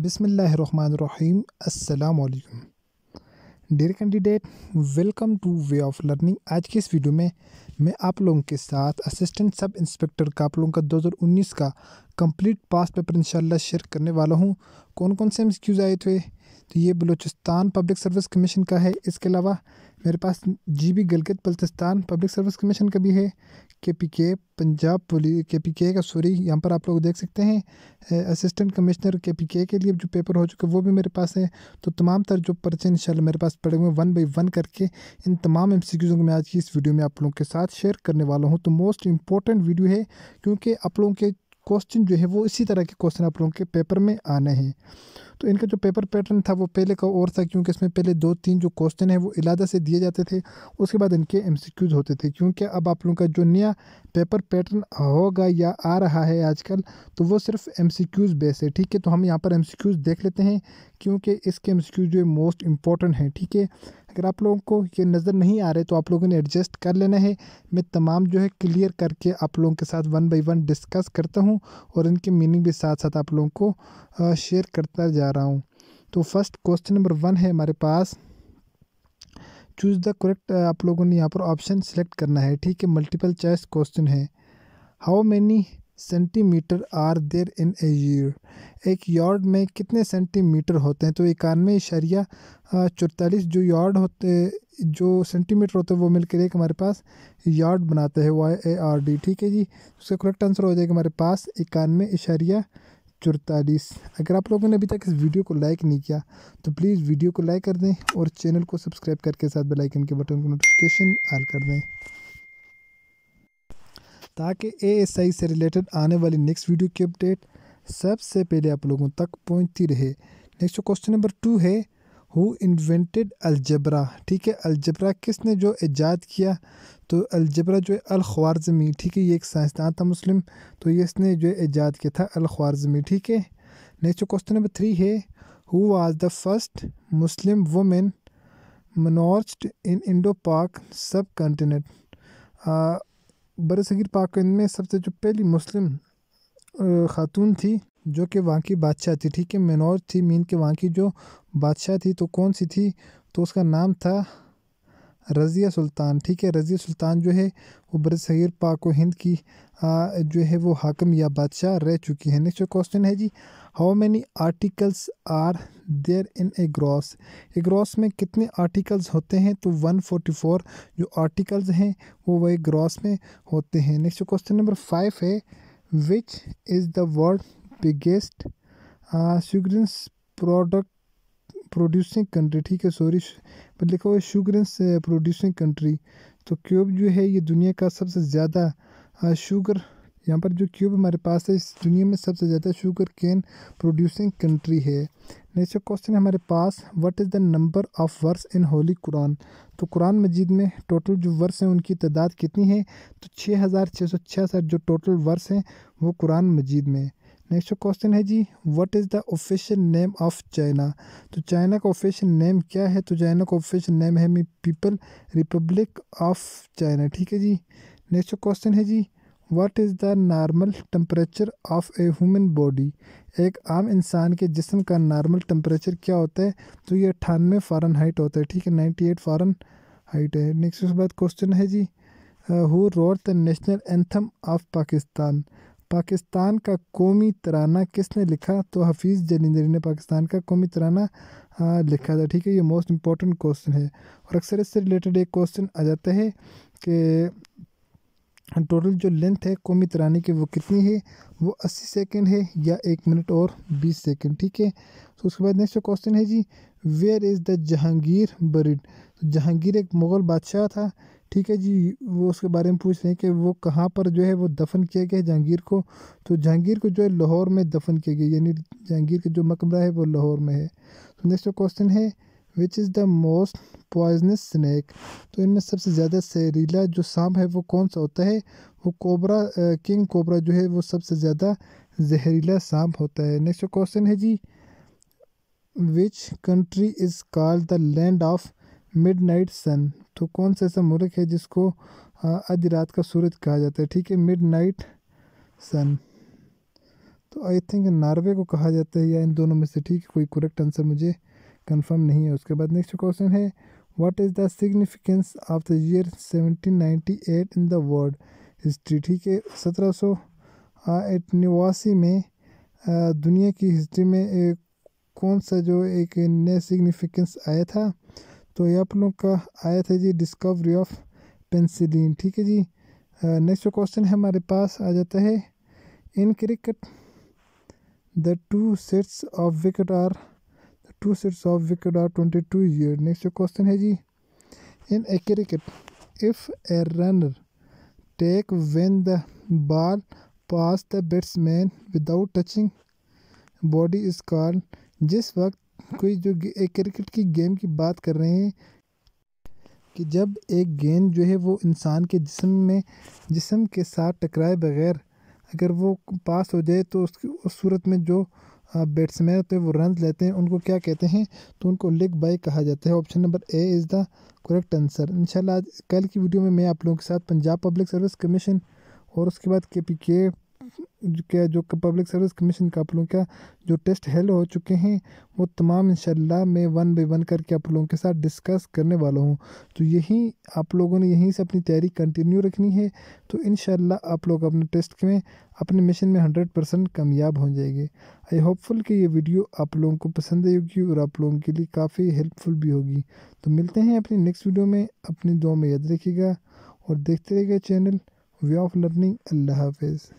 बिसमीम् अल्लाम dear candidate welcome to way of learning आज के इस वीडियो में मैं आप लोगों के साथ असिस्टेंट सब इंस्पेक्टर का आप लोगों का 2019 का कंप्लीट पास पेपर इनशाला शेयर करने वाला हूँ कौन कौन से एम आए थे तो ये बलूचिस्तान पब्लिक सर्विस कमीशन का है इसके अलावा मेरे पास G B Gilgit Baltistan public service commission का भी है के पी के पंजाब पुलिस के पी के का सॉरी यहाँ पर आप लोग देख सकते हैं असिस्टेंट कमिश्नर के पी के के लिए जो पेपर हो चुके वो भी मेरे पास है तो तमाम तर जो पर्चे इन मेरे पास पड़े हुए वन बाई वन करके इन तमाम एम सी को मैं आज की इस वीडियो में आप लोगों के साथ साथ शेयर करने वाला हूँ तो मोस्ट इम्पॉर्टेंट वीडियो है क्योंकि आप लोगों के क्वेश्चन जो है वो इसी तरह के क्वेश्चन आप लोगों के पेपर में आने हैं तो इनका जो पेपर पैटर्न था वो पहले का और था क्योंकि इसमें पहले दो तीन जो क्वेश्चन है वो इलादा से दिए जाते थे उसके बाद इनके एमसीक्यूज होते थे क्योंकि अब आप लोगों का जो नया पेपर पैटर्न होगा या आ रहा है आजकल तो वो सिर्फ क्यूज़ बेस है ठीक है तो हम यहाँ पर एम देख लेते हैं क्योंकि इसके एम जो है मोस्ट इम्पॉर्टेंट हैं ठीक है अगर आप लोगों को ये नज़र नहीं आ रहे तो आप लोगों ने एडजस्ट कर लेना है मैं तमाम जो है क्लियर करके आप लोगों के साथ वन बाई वन डिस्कस करता हूँ और इनके मीनिंग भी साथ साथ आप लोगों को शेयर करता जा रहा हूँ तो फर्स्ट क्वेश्चन नंबर वन है हमारे पास चूज़ द करेक्ट आप लोगों ने यहाँ पर ऑप्शन सेलेक्ट करना है ठीक है मल्टीपल चॉइस क्वेश्चन है how many centimeter are there in a year एक यार्ड में कितने सेंटीमीटर होते हैं तो इक्यानवे इशारिया चौतालीस जो यार्ड होते जो सेंटीमीटर होते हैं वो मिलकर एक हमारे पास यार्ड बनाते हैं वाई ए आर डी ठीक है जी उसका करेक्ट आंसर हो जाएगा हमारे पास इक्यानवे इशारिया चौतालीस अगर आप लोगों ने अभी तक इस वीडियो को लाइक नहीं किया तो प्लीज़ वीडियो को लाइक कर दें और चैनल को सब्सक्राइब करके साथ बेलाइकन के बटन को नोटिफिकेशन ऑल कर दें ताकि ए से रिलेटेड आने वाली नेक्स्ट वीडियो की अपडेट सबसे पहले आप लोगों तक पहुंचती रहे नेक्स्ट क्वेश्चन नंबर टू है हु इन्वेंटेड अलजबरा ठीक है अलजबरा किसने जो ईजाद किया तो अलजबरा जो है अलख्वारजमी ठीक है ये एक साइंसदान था मुस्लिम तो ये इसने जो ईजाद किया था अलख्वारजमी ठीक है नेक्स्ट क्वेश्चन नंबर थ्री है who was the first Muslim women monarch in Indo Pak सब कंटिनेंट बरसगीर पाक में सबसे जो पहली मुस्लिम खातून थी जो कि वहाँ की बादशाह थी ठीक है मेनौर थी मीन के वहाँ की जो बादशाह थी तो कौन सी थी तो उसका नाम था रज़िया सुल्तान ठीक है रज़िया सुल्तान जो है वो बर सग़ीर पाक हिंद की आ, जो है वो हाकम या बादशाह रह चुकी है नेक्स्ट क्वेश्चन है जी how many articles are there in a gross a gross में कितने आर्टिकल्स होते हैं तो 144 जो आर्टिकल्स हैं वो वह ग्रॉस में होते हैं नेक्स्ट क्वेश्चन नंबर फाइव है which is the world biggest स्वीग्रेंस प्रोडक्ट प्रोड्यूसिंग कंट्री ठीक है सॉरी पर लिखा हुआ है शुगर प्रोड्यूसिंग कंट्री तो क्यूब जो है ये दुनिया का सबसे ज़्यादा हाँ, शुगर यहाँ पर जो क्यूब हमारे पास है इस दुनिया में सबसे ज़्यादा शुगर कैन प्रोड्यूसिंग कंट्री है नेक्स्ट क्वेश्चन है हमारे पास what is the number of verse in holy Quran तो कुरान मजीद में टोटल जो वर्स हैं उनकी तादाद कितनी है तो छः हज़ार छः सौ छियासठ जो टोटल वर्स हैं वो कुरान मजीद में नेक्स्ट क्वेश्चन है जी what is the official name of China तो चाइना का ऑफिशियल नेम क्या है तो चाइना का ऑफिशियल नेम है me people republic of China ठीक है जी नेक्स्ट क्वेश्चन है जी what is the normal temperature of a human body एक आम इंसान के जिसम का नॉर्मल टेम्परेचर क्या होता है तो ये अट्ठानवे फॉरन हाइट होता है ठीक है नाइन्टी एट फॉरन हाइट है नेक्स्ट उसके बाद क्वेश्चन है जी who wrote the national anthem of Pakistan Pakistan का कौमी तराना किसने लिखा तो हफीज़ जलिंदरी ने पाकिस्तान का कौमी तराना आ, लिखा था ठीक है ये मोस्ट इम्पॉर्टेंट क्वेश्चन है और अक्सर इससे रिलेटेड एक क्वेश्चन आ जाता है कि टोटल जो लेंथ है कौमी तरानी की वो कितनी है वो अस्सी सेकेंड है या एक मिनट और बीस सेकेंड ठीक है तो उसके बाद नेक्स्ट क्वेश्चन है जी where is the Jahangir buried तो जहांगीर एक मुग़ल बादशाह था ठीक है जी वो उसके बारे में पूछ रहे हैं कि वो कहाँ पर जो है वो दफन किया गया है जहांगीर को तो जहांगीर को जो है लाहौर में दफन किया गया यानी जहांगीर का जो मकबरा है वो लाहौर में है तो नेक्स्ट क्वेश्चन है which is the most poisonous snake तो इनमें सबसे ज़्यादा जहरीला जो सांप है वो कौन सा होता है वो कोबरा किंग कोबरा जो है वो सबसे ज़्यादा जहरीला सांप होता है नेक्स्ट क्वेश्चन है जी which country is called the land of midnight sun तो कौन सा ऐसा मुल्क है जिसको आधी रात का सूरज कहा जाता है ठीक है मिडनाइट सन तो आई थिंक नार्वे को कहा जाता है या इन दोनों में से ठीक है कोई करेक्ट आंसर मुझे कंफर्म नहीं है उसके बाद नेक्स्ट क्वेश्चन है what is the significance of the year 1798 in the world history ठीक है सत्रह सौ में दुनिया की हिस्ट्री में कौन सा जो एक नया सिग्निफिकेंस आया था तो ये आप लोग का आया था जी डिस्कवरी ऑफ पेंसिलिन ठीक है जी नेक्स्ट क्वेश्चन है हमारे पास आ जाता है in cricket the two sets of wicket are two sets of wicket are twenty two year next question है जी in a cricket if a runner take when the ball pass the batsman without touching body is call जिस वक्त कोई जो एक cricket की game की बात कर रहे हैं कि जब एक गेंद जो है वो इंसान के जिसम में जिसम के साथ टकराए बगैर अगर वो पास हो जाए तो उसकी उस सूरत में जो बैट्समैन होते हैं वो रन लेते हैं उनको क्या कहते हैं तो उनको लेग बाई कहा जाता है option number A is the correct answer इंशाल्लाह कल की वीडियो में मैं आप लोगों के साथ पंजाब पब्लिक सर्विस कमीशन और उसके बाद के पी के क्या जो पब्लिक सर्विस कमीशन का आप लोगों का जो टेस्ट हेल हो चुके हैं वो तमाम इंशाल्लाह मैं वन बाई वन करके आप लोगों के साथ डिस्कस करने वाला हूँ तो यही आप लोगों ने यहीं से अपनी तैयारी कंटिन्यू रखनी है तो इन आप लोग अपने टेस्ट में अपने मिशन में हंड्रेड परसेंट कामयाब हो जाएंगे आई होपफुल कि ये वीडियो आप लोगों को पसंद आएगी और आप लोगों के लिए काफ़ी हेल्पफुल भी होगी तो मिलते हैं अपनी नेक्स्ट वीडियो में अपनी दुआ में याद रखिएगा और देखते रहिएगा चैनल वे ऑफ लर्निंग अल्लाह हाफिज़